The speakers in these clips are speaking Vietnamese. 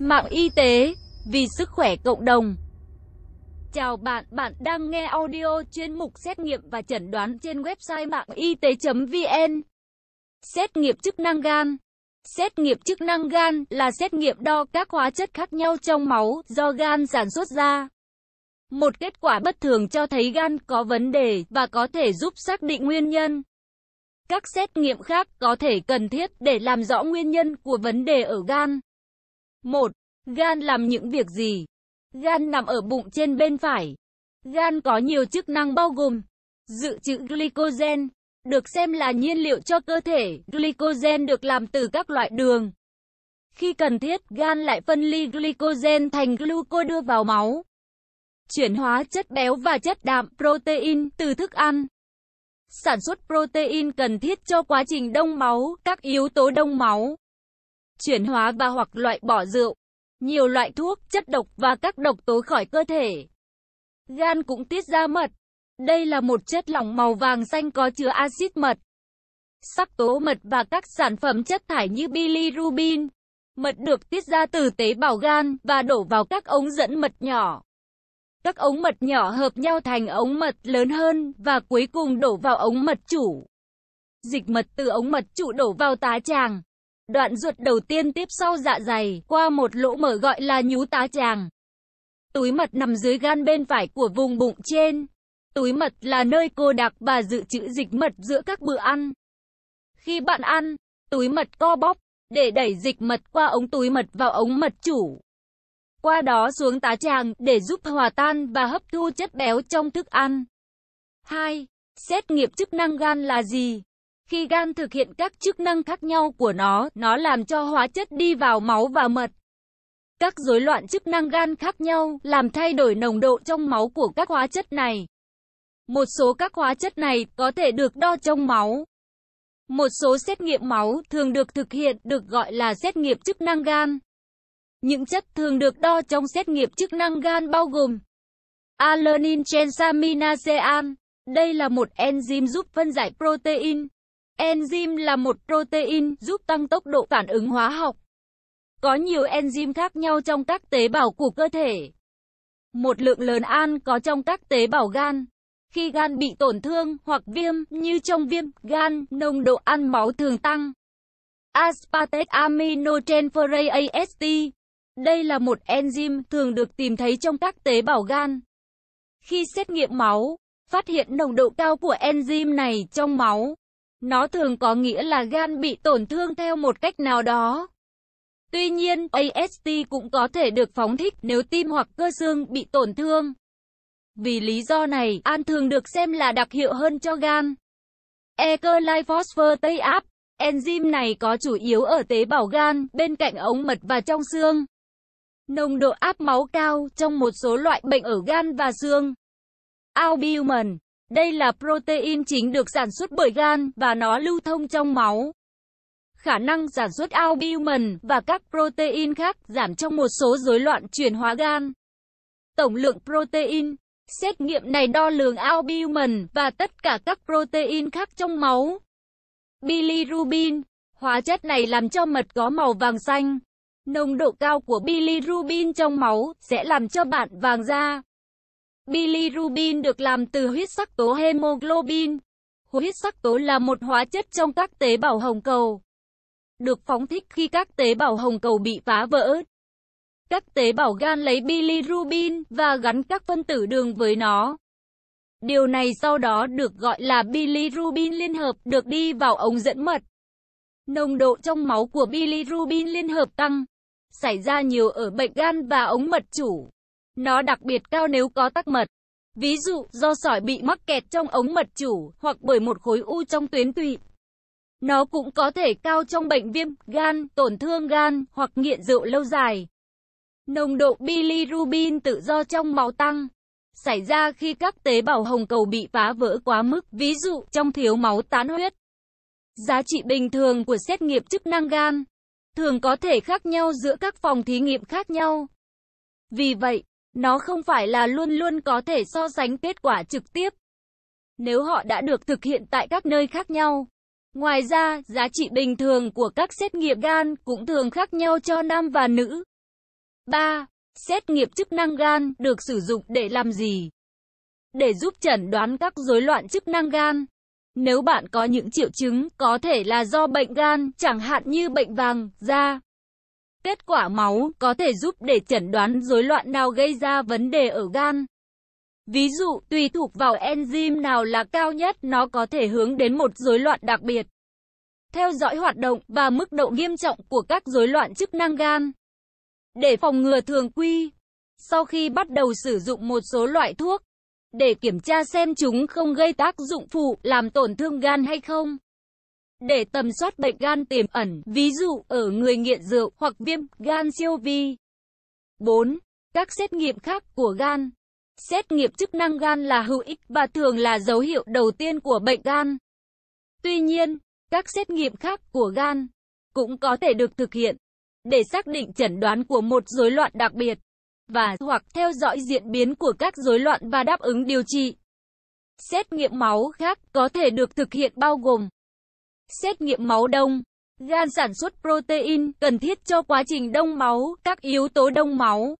mạng y tế, vì sức khỏe cộng đồng. Chào bạn, bạn đang nghe audio chuyên mục xét nghiệm và chẩn đoán trên website mạng y tế.vn. Xét nghiệm chức năng gan Xét nghiệm chức năng gan là xét nghiệm đo các hóa chất khác nhau trong máu do gan sản xuất ra. Một kết quả bất thường cho thấy gan có vấn đề và có thể giúp xác định nguyên nhân. Các xét nghiệm khác có thể cần thiết để làm rõ nguyên nhân của vấn đề ở gan. 1. Gan làm những việc gì? Gan nằm ở bụng trên bên phải. Gan có nhiều chức năng bao gồm dự trữ glycogen, được xem là nhiên liệu cho cơ thể. Glycogen được làm từ các loại đường. Khi cần thiết, gan lại phân ly glycogen thành gluco đưa vào máu. Chuyển hóa chất béo và chất đạm protein từ thức ăn. Sản xuất protein cần thiết cho quá trình đông máu, các yếu tố đông máu chuyển hóa và hoặc loại bỏ rượu, nhiều loại thuốc, chất độc và các độc tố khỏi cơ thể. Gan cũng tiết ra mật. Đây là một chất lỏng màu vàng xanh có chứa axit mật, sắc tố mật và các sản phẩm chất thải như bilirubin. Mật được tiết ra từ tế bào gan và đổ vào các ống dẫn mật nhỏ. Các ống mật nhỏ hợp nhau thành ống mật lớn hơn và cuối cùng đổ vào ống mật chủ. Dịch mật từ ống mật chủ đổ vào tá tràng. Đoạn ruột đầu tiên tiếp sau dạ dày, qua một lỗ mở gọi là nhú tá tràng. Túi mật nằm dưới gan bên phải của vùng bụng trên. Túi mật là nơi cô đặc và dự trữ dịch mật giữa các bữa ăn. Khi bạn ăn, túi mật co bóp, để đẩy dịch mật qua ống túi mật vào ống mật chủ. Qua đó xuống tá tràng để giúp hòa tan và hấp thu chất béo trong thức ăn. 2. Xét nghiệm chức năng gan là gì? Khi gan thực hiện các chức năng khác nhau của nó, nó làm cho hóa chất đi vào máu và mật. Các rối loạn chức năng gan khác nhau làm thay đổi nồng độ trong máu của các hóa chất này. Một số các hóa chất này có thể được đo trong máu. Một số xét nghiệm máu thường được thực hiện được gọi là xét nghiệm chức năng gan. Những chất thường được đo trong xét nghiệm chức năng gan bao gồm alanin transaminasean. Đây là một enzyme giúp phân giải protein, Enzyme là một protein giúp tăng tốc độ phản ứng hóa học. Có nhiều enzyme khác nhau trong các tế bào của cơ thể. Một lượng lớn an có trong các tế bào gan. Khi gan bị tổn thương hoặc viêm như trong viêm gan, nồng độ an máu thường tăng. Aspartate aminotransferase AST. Đây là một enzyme thường được tìm thấy trong các tế bào gan. Khi xét nghiệm máu, phát hiện nồng độ cao của enzyme này trong máu nó thường có nghĩa là gan bị tổn thương theo một cách nào đó. Tuy nhiên, AST cũng có thể được phóng thích nếu tim hoặc cơ xương bị tổn thương. Vì lý do này, an thường được xem là đặc hiệu hơn cho gan. Ekerlyphosphate áp, enzyme này có chủ yếu ở tế bào gan, bên cạnh ống mật và trong xương. Nồng độ áp máu cao trong một số loại bệnh ở gan và xương. Albumin đây là protein chính được sản xuất bởi gan và nó lưu thông trong máu. Khả năng sản xuất albumin và các protein khác giảm trong một số rối loạn chuyển hóa gan. Tổng lượng protein Xét nghiệm này đo lường albumin và tất cả các protein khác trong máu. Bilirubin, hóa chất này làm cho mật có màu vàng xanh. Nồng độ cao của bilirubin trong máu sẽ làm cho bạn vàng da. Bilirubin được làm từ huyết sắc tố hemoglobin. Huyết sắc tố là một hóa chất trong các tế bào hồng cầu. Được phóng thích khi các tế bào hồng cầu bị phá vỡ. Các tế bào gan lấy bilirubin và gắn các phân tử đường với nó. Điều này sau đó được gọi là bilirubin liên hợp được đi vào ống dẫn mật. Nồng độ trong máu của bilirubin liên hợp tăng, xảy ra nhiều ở bệnh gan và ống mật chủ. Nó đặc biệt cao nếu có tắc mật. Ví dụ, do sỏi bị mắc kẹt trong ống mật chủ hoặc bởi một khối u trong tuyến tụy. Nó cũng có thể cao trong bệnh viêm, gan, tổn thương gan hoặc nghiện rượu lâu dài. Nồng độ bilirubin tự do trong máu tăng xảy ra khi các tế bào hồng cầu bị phá vỡ quá mức, ví dụ trong thiếu máu tán huyết. Giá trị bình thường của xét nghiệm chức năng gan thường có thể khác nhau giữa các phòng thí nghiệm khác nhau. Vì vậy, nó không phải là luôn luôn có thể so sánh kết quả trực tiếp nếu họ đã được thực hiện tại các nơi khác nhau. Ngoài ra, giá trị bình thường của các xét nghiệm gan cũng thường khác nhau cho nam và nữ. 3. Xét nghiệm chức năng gan được sử dụng để làm gì? Để giúp chẩn đoán các rối loạn chức năng gan. Nếu bạn có những triệu chứng có thể là do bệnh gan, chẳng hạn như bệnh vàng, da, kết quả máu có thể giúp để chẩn đoán rối loạn nào gây ra vấn đề ở gan. Ví dụ, tùy thuộc vào enzyme nào là cao nhất, nó có thể hướng đến một rối loạn đặc biệt. Theo dõi hoạt động và mức độ nghiêm trọng của các rối loạn chức năng gan. Để phòng ngừa thường quy, sau khi bắt đầu sử dụng một số loại thuốc, để kiểm tra xem chúng không gây tác dụng phụ làm tổn thương gan hay không để tầm soát bệnh gan tiềm ẩn, ví dụ ở người nghiện rượu hoặc viêm gan siêu vi. 4. Các xét nghiệm khác của gan Xét nghiệm chức năng gan là hữu ích và thường là dấu hiệu đầu tiên của bệnh gan. Tuy nhiên, các xét nghiệm khác của gan cũng có thể được thực hiện để xác định chẩn đoán của một rối loạn đặc biệt và hoặc theo dõi diễn biến của các rối loạn và đáp ứng điều trị. Xét nghiệm máu khác có thể được thực hiện bao gồm Xét nghiệm máu đông Gan sản xuất protein cần thiết cho quá trình đông máu, các yếu tố đông máu.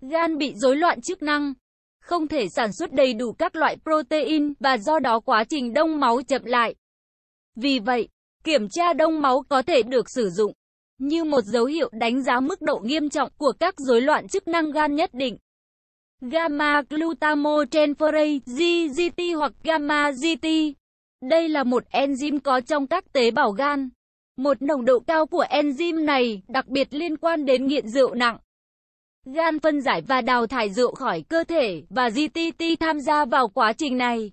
Gan bị rối loạn chức năng, không thể sản xuất đầy đủ các loại protein và do đó quá trình đông máu chậm lại. Vì vậy, kiểm tra đông máu có thể được sử dụng như một dấu hiệu đánh giá mức độ nghiêm trọng của các rối loạn chức năng gan nhất định. Gamma glutamoxanferase (GGT) hoặc gamma GT đây là một enzyme có trong các tế bào gan. Một nồng độ cao của enzyme này đặc biệt liên quan đến nghiện rượu nặng. Gan phân giải và đào thải rượu khỏi cơ thể và GTT tham gia vào quá trình này.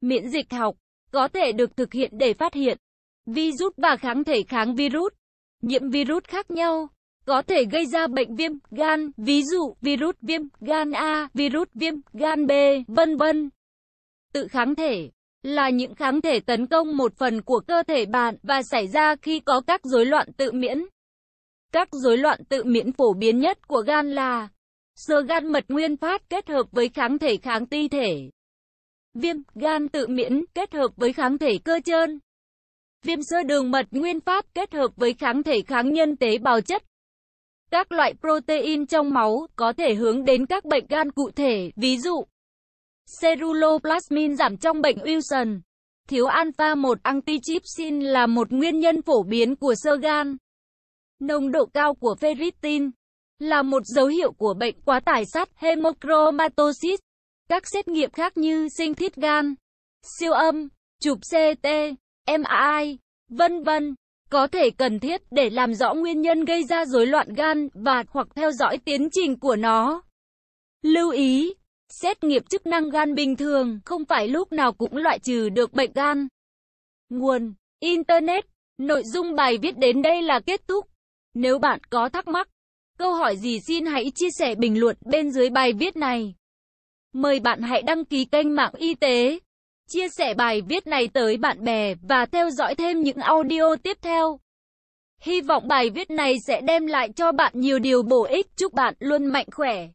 Miễn dịch học có thể được thực hiện để phát hiện virus và kháng thể kháng virus. Nhiễm virus khác nhau có thể gây ra bệnh viêm gan, ví dụ virus viêm gan A, virus viêm gan B, vân vân. Tự kháng thể là những kháng thể tấn công một phần của cơ thể bạn và xảy ra khi có các rối loạn tự miễn. Các rối loạn tự miễn phổ biến nhất của gan là sơ gan mật nguyên phát kết hợp với kháng thể kháng ti thể, viêm gan tự miễn kết hợp với kháng thể cơ trơn, viêm sơ đường mật nguyên phát kết hợp với kháng thể kháng nhân tế bào chất. Các loại protein trong máu có thể hướng đến các bệnh gan cụ thể, ví dụ Ceruloplasmin giảm trong bệnh Wilson. Thiếu alpha-1 antitrypsin là một nguyên nhân phổ biến của sơ gan. Nồng độ cao của ferritin là một dấu hiệu của bệnh quá tải sắt hemochromatosis. Các xét nghiệm khác như sinh thiết gan, siêu âm, chụp CT, MRI, vân vân có thể cần thiết để làm rõ nguyên nhân gây ra rối loạn gan và hoặc theo dõi tiến trình của nó. Lưu ý Xét nghiệm chức năng gan bình thường không phải lúc nào cũng loại trừ được bệnh gan. Nguồn Internet Nội dung bài viết đến đây là kết thúc. Nếu bạn có thắc mắc, câu hỏi gì xin hãy chia sẻ bình luận bên dưới bài viết này. Mời bạn hãy đăng ký kênh mạng y tế, chia sẻ bài viết này tới bạn bè và theo dõi thêm những audio tiếp theo. Hy vọng bài viết này sẽ đem lại cho bạn nhiều điều bổ ích. Chúc bạn luôn mạnh khỏe.